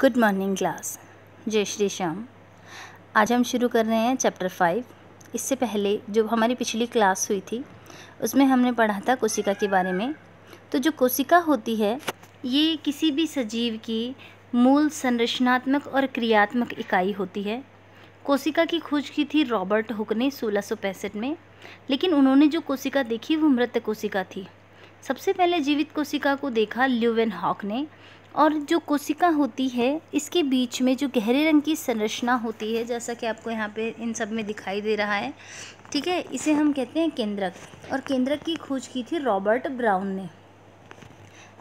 good morning class जय श्री श्याम आज हम शुरू कर रहे हैं चैप्टर फाइव इससे पहले जो हमारी पिछली क्लास हुई थी उसमें हमने पढ़ा था कोशिका के बारे में तो जो कोशिका होती है ये किसी भी सजीव की मूल संरचनात्मक और क्रियात्मक इकाई होती है कोशिका की खोज की थी रॉबर्ट हुक ने सोलह में लेकिन उन्होंने जो कोशिका देखी वो मृत कोशिका थी सबसे पहले जीवित कोशिका को देखा ल्यूवेन हॉक ने और जो कोशिका होती है इसके बीच में जो गहरे रंग की संरचना होती है जैसा कि आपको यहाँ पे इन सब में दिखाई दे रहा है ठीक है इसे हम कहते हैं केंद्रक और केंद्रक की खोज की थी रॉबर्ट ब्राउन ने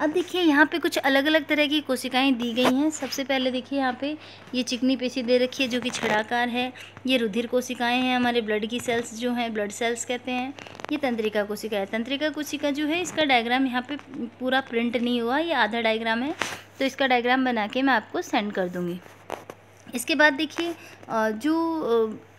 अब देखिए यहाँ पे कुछ अलग अलग तरह की कोशिकाएं दी गई हैं सबसे पहले देखिए यहाँ पे ये चिकनी पेशी दे रखी है जो कि छिड़ाकार है ये रुधिर कोशिकाएं हैं हमारे ब्लड की सेल्स जो हैं ब्लड सेल्स कहते हैं ये तंत्रिका कोशिका है तंत्रिका कोशिका जो है इसका डायग्राम यहाँ पे पूरा प्रिंट नहीं हुआ ये आधा डायग्राम है तो इसका डायग्राम बना के मैं आपको सेंड कर दूँगी इसके बाद देखिए जो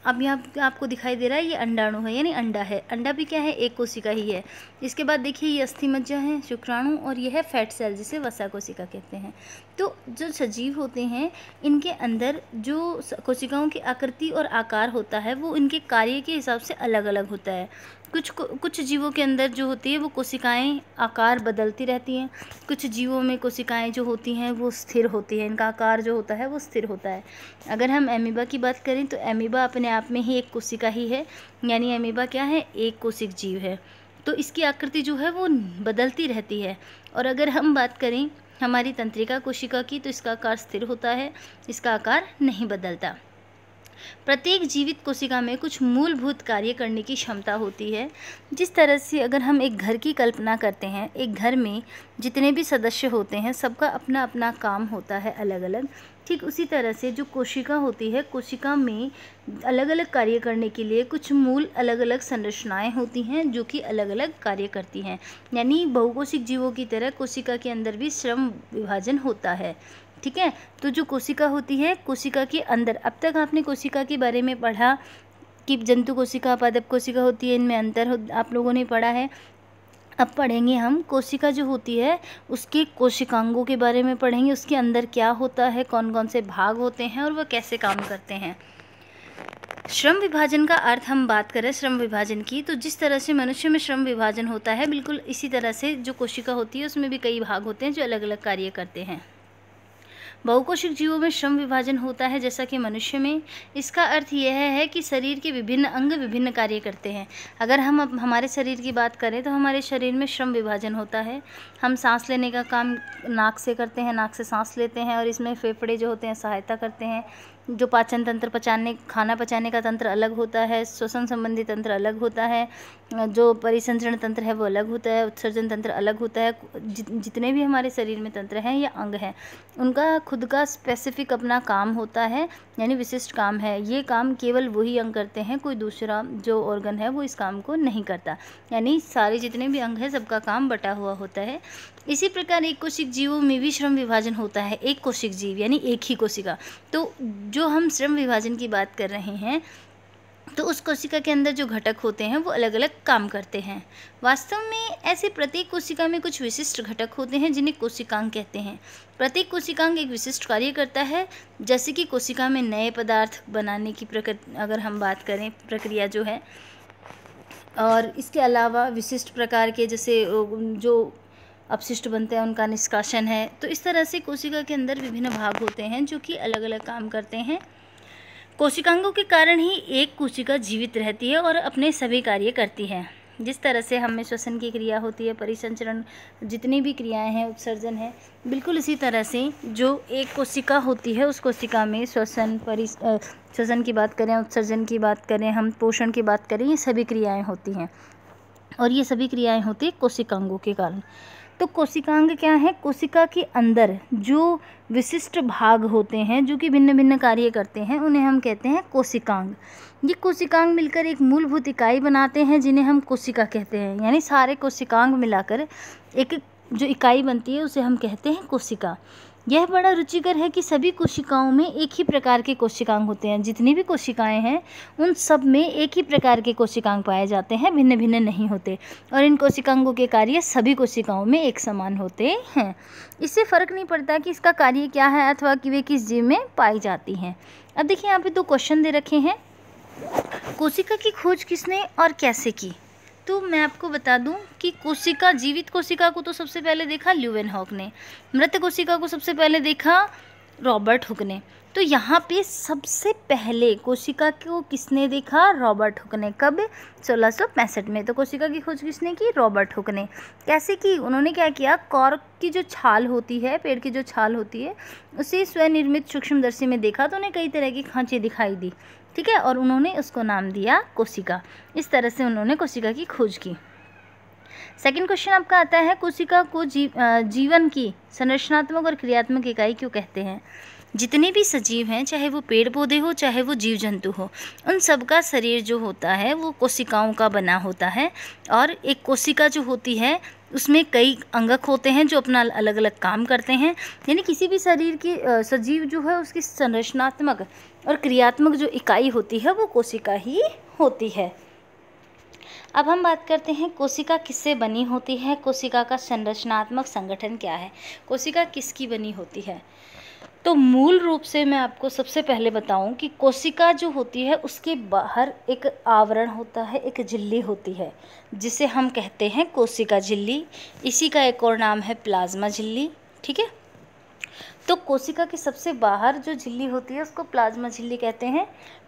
अब यहाँ आपको दिखाई दे रहा है ये अंडाणु है यानी अंडा है अंडा भी क्या है एक कोशिका ही है इसके बाद देखिए ये अस्थि मज्जा है शुक्राणु और यह है फैट सेल जिसे वसा कोशिका कहते हैं तो जो सजीव होते हैं इनके अंदर जो कोशिकाओं की आकृति और आकार होता है वो इनके कार्य के हिसाब से अलग अलग होता है कुछ कुछ जीवों के अंदर जो होती है वो कोशिकाएं आकार बदलती रहती हैं कुछ जीवों में कोशिकाएं जो होती हैं वो स्थिर होती हैं इनका आकार जो होता है वो स्थिर होता है अगर हम एमिबा की बात करें तो एमिबा अपने आप में ही एक कोशिका ही है यानी अमीबा क्या है एक कोशिक जीव है तो इसकी आकृति जो है वो बदलती रहती है और अगर हम बात करें हमारी तंत्रिका कोशिका की तो इसका आकार स्थिर होता है इसका आकार नहीं बदलता प्रत्येक जीवित कोशिका में कुछ मूलभूत कार्य करने की क्षमता होती है जिस तरह से अगर हम एक घर की कल्पना करते हैं एक घर में जितने भी सदस्य होते हैं सबका अपना अपना काम होता है अलग अलग ठीक उसी तरह से जो कोशिका होती है कोशिका में अलग अलग कार्य करने के लिए कुछ मूल अलग अलग संरचनाएं होती हैं जो कि अलग अलग कार्य करती हैं यानी बहुकोशिक जीवों की तरह कोशिका के अंदर भी श्रम विभाजन होता है ठीक है तो जो कोशिका होती है कोशिका के अंदर अब तक आपने कोशिका के बारे में पढ़ा कि जंतु कोशिका पादप कोशिका होती है इनमें अंतर आप लोगों ने पढ़ा है अब पढ़ेंगे हम कोशिका जो होती है उसके कोशिकांगों के बारे में पढ़ेंगे उसके अंदर क्या होता है कौन कौन से भाग होते हैं और वह कैसे काम करते हैं श्रम विभाजन का अर्थ हम बात करें श्रम विभाजन की तो जिस तरह से मनुष्य में श्रम विभाजन होता है बिल्कुल इसी तरह से जो कोशिका होती है उसमें भी कई भाग होते हैं जो अलग अलग कार्य करते हैं बहुकोशिक जीवों में श्रम विभाजन होता है जैसा कि मनुष्य में इसका अर्थ यह है कि शरीर के विभिन्न अंग विभिन्न कार्य करते हैं अगर हम हमारे शरीर की बात करें तो हमारे शरीर में श्रम विभाजन होता है हम सांस लेने का काम नाक से करते हैं नाक से सांस लेते हैं और इसमें फेफड़े जो होते हैं सहायता करते हैं जो पाचन तंत्र पचाने खाना पचाने का तंत्र अलग होता है श्वसन संबंधी तंत्र अलग होता है जो परिसंचरण तंत्र है वो अलग होता है उत्सर्जन तंत्र अलग होता है जितने भी हमारे शरीर में तंत्र हैं या अंग हैं उनका खुद का स्पेसिफिक अपना काम होता है यानी विशिष्ट काम है ये काम केवल वही अंग करते हैं कोई दूसरा जो ऑर्गन है वो इस काम को नहीं करता यानी सारे जितने भी अंग हैं सबका काम बटा हुआ होता है इसी प्रकार एक कोशिक जीवों में भी श्रम विभाजन होता है एक कोशिक जीव यानी एक ही कोशिका तो जो हम श्रम विभाजन की बात कर रहे हैं तो उस कोशिका के अंदर जो घटक होते हैं वो अलग अलग काम करते हैं वास्तव में ऐसे प्रत्येक कोशिका में कुछ विशिष्ट घटक होते हैं जिन्हें कोशिकांग कहते हैं प्रत्येक कोशिकांग एक विशिष्ट कार्य करता है जैसे कि कोशिका में नए पदार्थ बनाने की प्रकृति अगर हम बात करें प्रक्रिया जो है और इसके अलावा विशिष्ट प्रकार के जैसे जो अपशिष्ट बनते हैं उनका निष्कासन है तो इस तरह से कोशिका के अंदर विभिन्न भाग होते हैं जो कि अलग अलग काम करते हैं कोशिकांगों के कारण ही एक कोशिका जीवित रहती है और अपने सभी कार्य करती है जिस तरह से हमें श्वसन की क्रिया होती है परिसंचरण जितनी भी क्रियाएं हैं उत्सर्जन है बिल्कुल इसी तरह से जो एक कोशिका होती है उस कोशिका में श्वसन परि श्वसन की बात करें उत्सर्जन की बात करें हम पोषण की बात करें ये सभी क्रियाएं होती हैं और ये सभी क्रियाएं होती है कोशिकांगों के कारण तो कोशिकांग क्या है कोशिका के अंदर जो विशिष्ट भाग होते हैं जो कि भिन्न भिन्न कार्य करते हैं उन्हें हम कहते हैं कोशिकांग ये कोशिकांग मिलकर एक मूलभूत इकाई बनाते हैं जिन्हें हम कोशिका कहते हैं यानी सारे कोशिकांग मिलाकर एक जो इकाई बनती है उसे हम कहते हैं कोशिका यह बड़ा रुचिकर है कि सभी कोशिकाओं में एक ही प्रकार के कोशिकांग होते हैं जितनी भी कोशिकाएं हैं उन सब में एक ही प्रकार के कोशिकांग पाए जाते हैं भिन्न भिन्न नहीं होते और इन कोशिकांगों के कार्य सभी कोशिकाओं में एक समान होते हैं इससे फ़र्क नहीं पड़ता कि इसका कार्य क्या है अथवा कि वे किस जीव में पाई जाती हैं अब देखिए यहाँ पर दो क्वेश्चन दे रखे हैं कोशिका की खोज किसने और कैसे की तो मैं आपको बता दूं कि कोशिका जीवित कोशिका को तो सबसे पहले देखा ल्यूवेन हॉक ने मृत कोशिका को सबसे पहले देखा रॉबर्ट हुक ने तो यहाँ पे सबसे पहले कोशिका को किसने देखा रॉबर्ट हुक ने कब सोलह में तो कोशिका की खोज किसने की रॉबर्ट हुक ने कैसे कि उन्होंने क्या किया कॉर्क की जो छाल होती है पेड़ की जो छाल होती है उसे स्वनिर्मित सूक्ष्मदर्शी में देखा तो उन्हें कई तरह की खांचे दिखाई दी ठीक है और उन्होंने उसको नाम दिया कोशिका इस तरह से उन्होंने कोशिका की खोज की सेकंड क्वेश्चन आपका आता है कोशिका को जी, जीवन की संरचनात्मक और क्रियात्मक इकाई क्यों कहते हैं जितने भी सजीव हैं चाहे वो पेड़ पौधे हो चाहे वो जीव जंतु हो उन सबका शरीर जो होता है वो कोशिकाओं का बना होता है और एक कोशिका जो होती है उसमें कई अंगक होते हैं जो अपना अलग अलग काम करते हैं यानी किसी भी शरीर की सजीव जो है उसकी संरचनात्मक और क्रियात्मक जो इकाई होती है वो कोशिका ही होती है अब हम बात करते हैं कोशिका किससे बनी होती है कोशिका का संरचनात्मक संगठन क्या है कोशिका किसकी बनी होती है तो मूल रूप से मैं आपको सबसे पहले बताऊं कि कोशिका जो होती है उसके बाहर एक आवरण होता है एक झिल्ली होती है जिसे हम कहते हैं कोशिका झिल्ली इसी का एक और नाम है प्लाज्मा झिल्ली ठीक है तो कोशिका की सबसे बाहर जो झिल्ली होती है उसको प्लाज्मा झिल्ली कहते हैं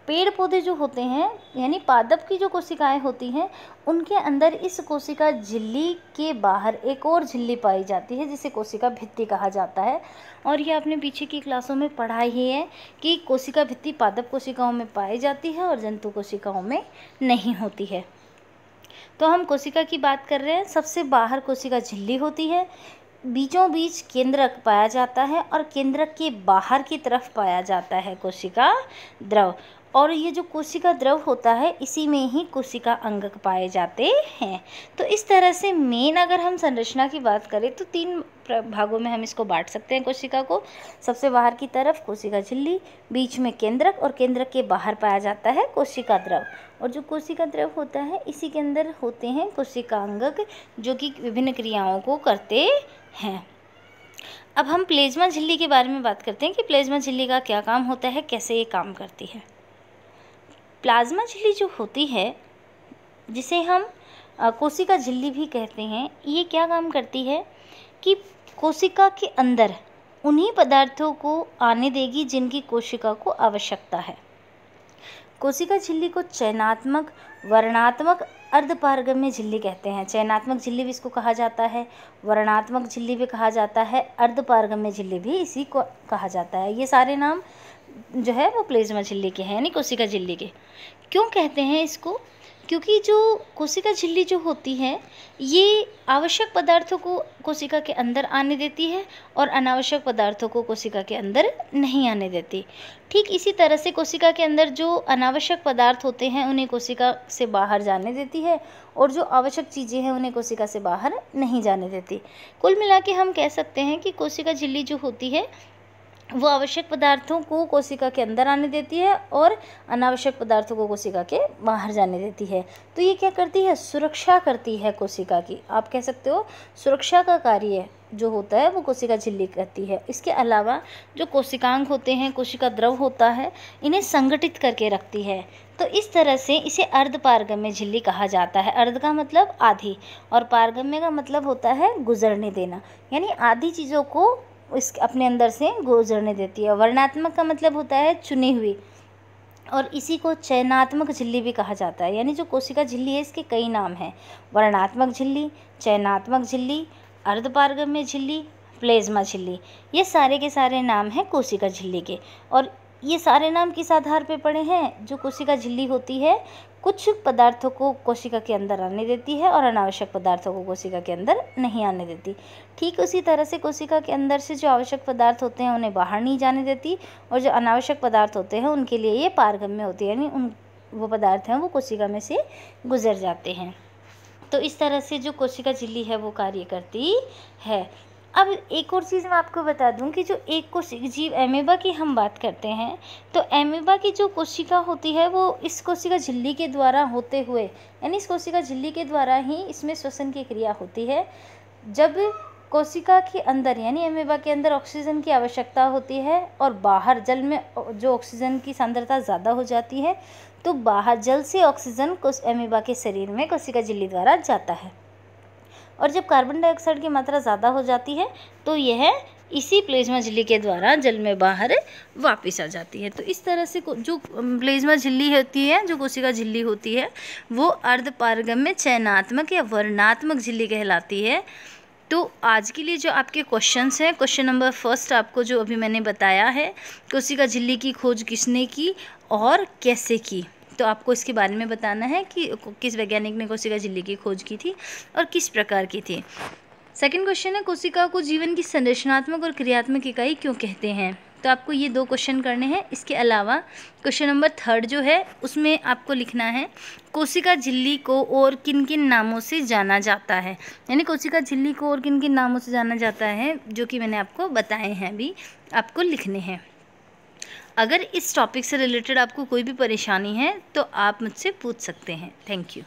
पेड़ पौधे जो होते हैं यानी पादप की जो कोशिकाएं होती हैं उनके अंदर इस कोशिका झिल्ली के बाहर एक और झिल्ली पाई जाती है जिसे कोशिका भित्ति कहा जाता है और ये आपने पीछे की क्लासों में पढ़ा ही है कि कोशिका भित्ति पादप कोशिकाओं में पाई जाती है और जंतु कोशिकाओं में नहीं होती है तो हम कोशिका की बात कर रहे हैं सबसे बाहर कोशिका झिल्ली होती है बीचों बीच केंद्रक पाया जाता है और केंद्रक के बाहर की तरफ पाया जाता है कोशिका द्रव और ये जो कोशिका द्रव होता है इसी में ही कोशिका अंगक पाए जाते हैं तो इस तरह से मेन अगर हम संरचना की बात करें तो तीन भागों में हम इसको बांट सकते हैं कोशिका को सबसे बाहर की तरफ कोशिका झिल्ली बीच में केंद्रक और केंद्रक के बाहर पाया जाता है कोशिका द्रव और जो कोशिका द्रव होता है इसी के अंदर होते हैं कोशिका अंगक जो कि विभिन्न क्रियाओं को करते हैं अब हम प्लेज्मा झिल्ली के बारे में बात करते हैं कि प्लेज्मा झिल्ली का क्या काम होता है कैसे ये काम करती है प्लाज्मा झिल्ली जो होती है जिसे हम कोशिका झिल्ली भी कहते हैं ये क्या काम करती है कि कोशिका के अंदर उन्हीं पदार्थों को आने देगी जिनकी कोशिका को आवश्यकता है कोशिका झिल्ली को चयनात्मक वर्णात्मक अर्धपारगम्य झिल्ली कहते हैं चयनात्मक झिल्ली भी इसको कहा जाता है वर्णात्मक झिल्ली भी कहा जाता है अर्धपारगम्य झिल्ली भी इसी को कहा जाता है ये सारे नाम जो है वो प्लेज्मा झिल्ली के हैं यानी कोशिका झिल्ली के क्यों कहते हैं इसको क्योंकि जो कोशिका झिल्ली जो होती है ये आवश्यक पदार्थों को कोशिका के अंदर आने देती है और अनावश्यक पदार्थों को कोशिका के अंदर नहीं आने देती ठीक इसी तरह से कोशिका के अंदर जो अनावश्यक पदार्थ होते हैं उन्हें कोशिका से बाहर जाने देती है और जो आवश्यक चीज़ें हैं उन्हें कोशिका से बाहर नहीं जाने देती कुल मिला के हम कह सकते हैं कि कोशिका झिल्ली जो होती है वो आवश्यक पदार्थों को कोशिका के अंदर आने देती है और अनावश्यक पदार्थों को कोशिका के बाहर जाने देती है तो ये क्या करती है सुरक्षा करती है कोशिका की आप कह सकते हो सुरक्षा का कार्य जो होता है वो कोशिका झिल्ली करती है इसके अलावा जो कोशिकांग होते हैं कोशिका द्रव होता है इन्हें संगठित करके रखती है तो इस तरह से इसे अर्धपारगम्य झिल्ली कहा जाता है अर्ध का मतलब आधी और पारगम्य का मतलब होता है गुजरने देना यानी आधी चीज़ों को उस अपने अंदर से गुजरने देती है वर्णात्मक का मतलब होता है चुनी हुई और इसी को चयनात्मक झिल्ली भी कहा जाता है यानी जो कोशिका झिल्ली है इसके कई नाम हैं वर्णात्मक झिल्ली चयनात्मक झिल्ली अर्धपारगम्य झिल्ली प्लेज्मा झिल्ली ये सारे के सारे नाम हैं कोशिका झिल्ली के और ये सारे नाम किस आधार पर पड़े हैं जो कोशिका झिल्ली होती है कुछ पदार्थों को कोशिका के अंदर आने देती है और अनावश्यक पदार्थों को कोशिका के अंदर नहीं आने देती ठीक उसी तरह से कोशिका के अंदर से जो आवश्यक पदार्थ होते हैं उन्हें बाहर नहीं जाने देती और जो अनावश्यक पदार्थ होते हैं उनके लिए ये पारगम्य होती है यानी उन वो पदार्थ हैं वो कोशिका में से गुजर जाते हैं तो इस तरह से जो कोशिका झिल्ली है वो कार्य करती है अब एक और चीज़ मैं आपको बता दूं कि जो एक कोशिक जीव एमेबा की हम बात करते हैं तो एमेबा की जो कोशिका होती है वो इस कोशिका झिल्ली के द्वारा होते हुए यानी इस कोशिका झिल्ली के द्वारा ही इसमें श्वसन की क्रिया होती है जब कोशिका के अंदर यानी एमेबा के अंदर ऑक्सीजन की आवश्यकता होती है और बाहर जल में जो ऑक्सीजन की सांद्रता ज़्यादा हो जाती है तो बाहर जल से ऑक्सीजन एमेबा के शरीर में कोशिका झिल्ली द्वारा जाता है और जब कार्बन डाइऑक्साइड की मात्रा ज़्यादा हो जाती है तो यह इसी प्लेज्मा झिल्ली के द्वारा जल में बाहर वापस आ जाती है तो इस तरह से जो प्लेज्मा झिल्ली होती है जो कोशिका झिल्ली होती है वो अर्धपारगम में चयनात्मक या वर्णात्मक झिल्ली कहलाती है तो आज के लिए जो आपके क्वेश्चंस हैं क्वेश्चन नंबर फर्स्ट आपको जो अभी मैंने बताया है कोशिका झिल्ली की खोज किसने की और कैसे की तो आपको इसके बारे में बताना है कि किस वैज्ञानिक ने कोशिका झिल्ली की खोज की थी और किस प्रकार की थी सेकंड क्वेश्चन है कोशिका को जीवन की संरचनात्मक और क्रियात्मक इकाई क्यों कहते हैं तो आपको ये दो क्वेश्चन करने हैं इसके अलावा क्वेश्चन नंबर थर्ड जो है उसमें आपको लिखना है कोशिका झिल्ली को और किन किन नामों से जाना जाता है यानी कोशिका झिल्ली को और किन किन नामों से जाना जाता है जो कि मैंने आपको बताए हैं अभी आपको लिखने हैं अगर इस टॉपिक से रिलेटेड आपको कोई भी परेशानी है तो आप मुझसे पूछ सकते हैं थैंक यू